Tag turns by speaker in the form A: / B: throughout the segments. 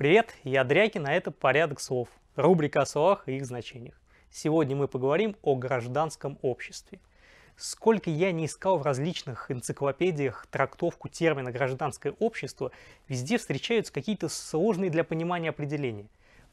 A: Привет, я Дрякин, а это «Порядок слов». Рубрика о словах и их значениях. Сегодня мы поговорим о гражданском обществе. Сколько я не искал в различных энциклопедиях трактовку термина «гражданское общество», везде встречаются какие-то сложные для понимания определения.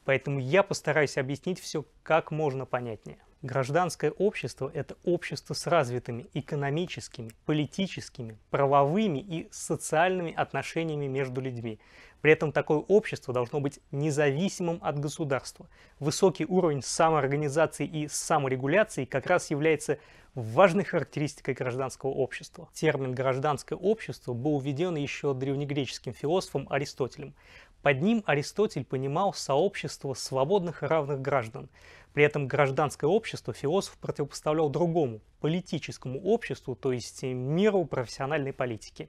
A: Поэтому я постараюсь объяснить все как можно понятнее. Гражданское общество – это общество с развитыми экономическими, политическими, правовыми и социальными отношениями между людьми. При этом такое общество должно быть независимым от государства. Высокий уровень самоорганизации и саморегуляции как раз является важной характеристикой гражданского общества. Термин «гражданское общество» был введен еще древнегреческим философом Аристотелем. Под ним Аристотель понимал сообщество свободных и равных граждан. При этом гражданское общество философ противопоставлял другому, политическому обществу, то есть миру профессиональной политики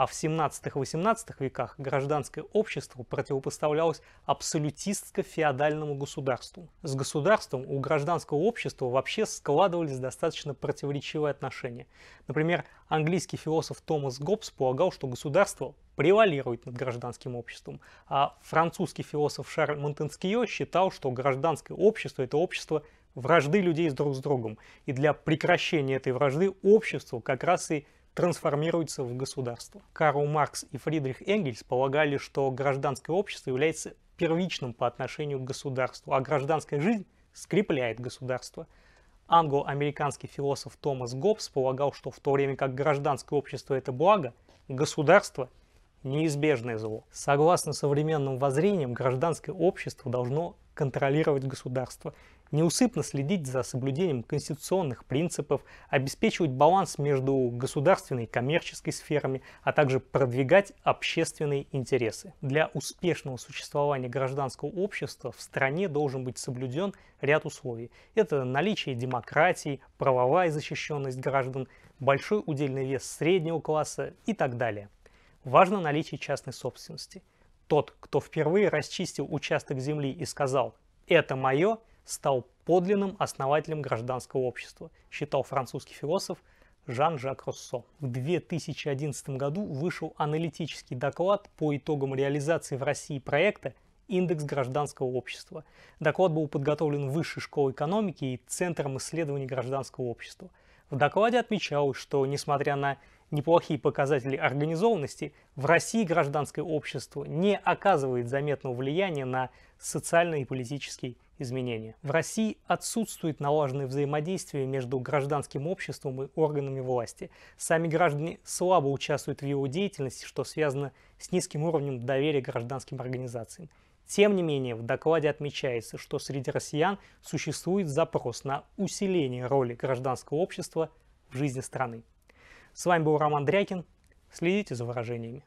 A: а в 17-18 веках гражданское общество противопоставлялось абсолютистско-феодальному государству. С государством у гражданского общества вообще складывались достаточно противоречивые отношения. Например, английский философ Томас Гоббс полагал, что государство превалирует над гражданским обществом, а французский философ Шарль Монтенскио считал, что гражданское общество – это общество вражды людей друг с другом, и для прекращения этой вражды общество как раз и трансформируется в государство. Карл Маркс и Фридрих Энгельс полагали, что гражданское общество является первичным по отношению к государству, а гражданская жизнь скрепляет государство. Англо-американский философ Томас Гоббс полагал, что в то время как гражданское общество – это благо, государство – неизбежное зло. Согласно современным воззрениям, гражданское общество должно контролировать государство, неусыпно следить за соблюдением конституционных принципов, обеспечивать баланс между государственной и коммерческой сферами, а также продвигать общественные интересы. Для успешного существования гражданского общества в стране должен быть соблюден ряд условий. Это наличие демократии, правовая защищенность граждан, большой удельный вес среднего класса и так далее. Важно наличие частной собственности – тот, кто впервые расчистил участок земли и сказал «это мое», стал подлинным основателем гражданского общества, считал французский философ Жан-Жак Руссо. В 2011 году вышел аналитический доклад по итогам реализации в России проекта «Индекс гражданского общества». Доклад был подготовлен Высшей школой экономики и Центром исследований гражданского общества. В докладе отмечалось, что несмотря на неплохие показатели организованности, в России гражданское общество не оказывает заметного влияния на социальные и политические изменения. В России отсутствует налаженное взаимодействие между гражданским обществом и органами власти. Сами граждане слабо участвуют в его деятельности, что связано с низким уровнем доверия гражданским организациям. Тем не менее, в докладе отмечается, что среди россиян существует запрос на усиление роли гражданского общества в жизни страны. С вами был Роман Дрякин. Следите за выражениями.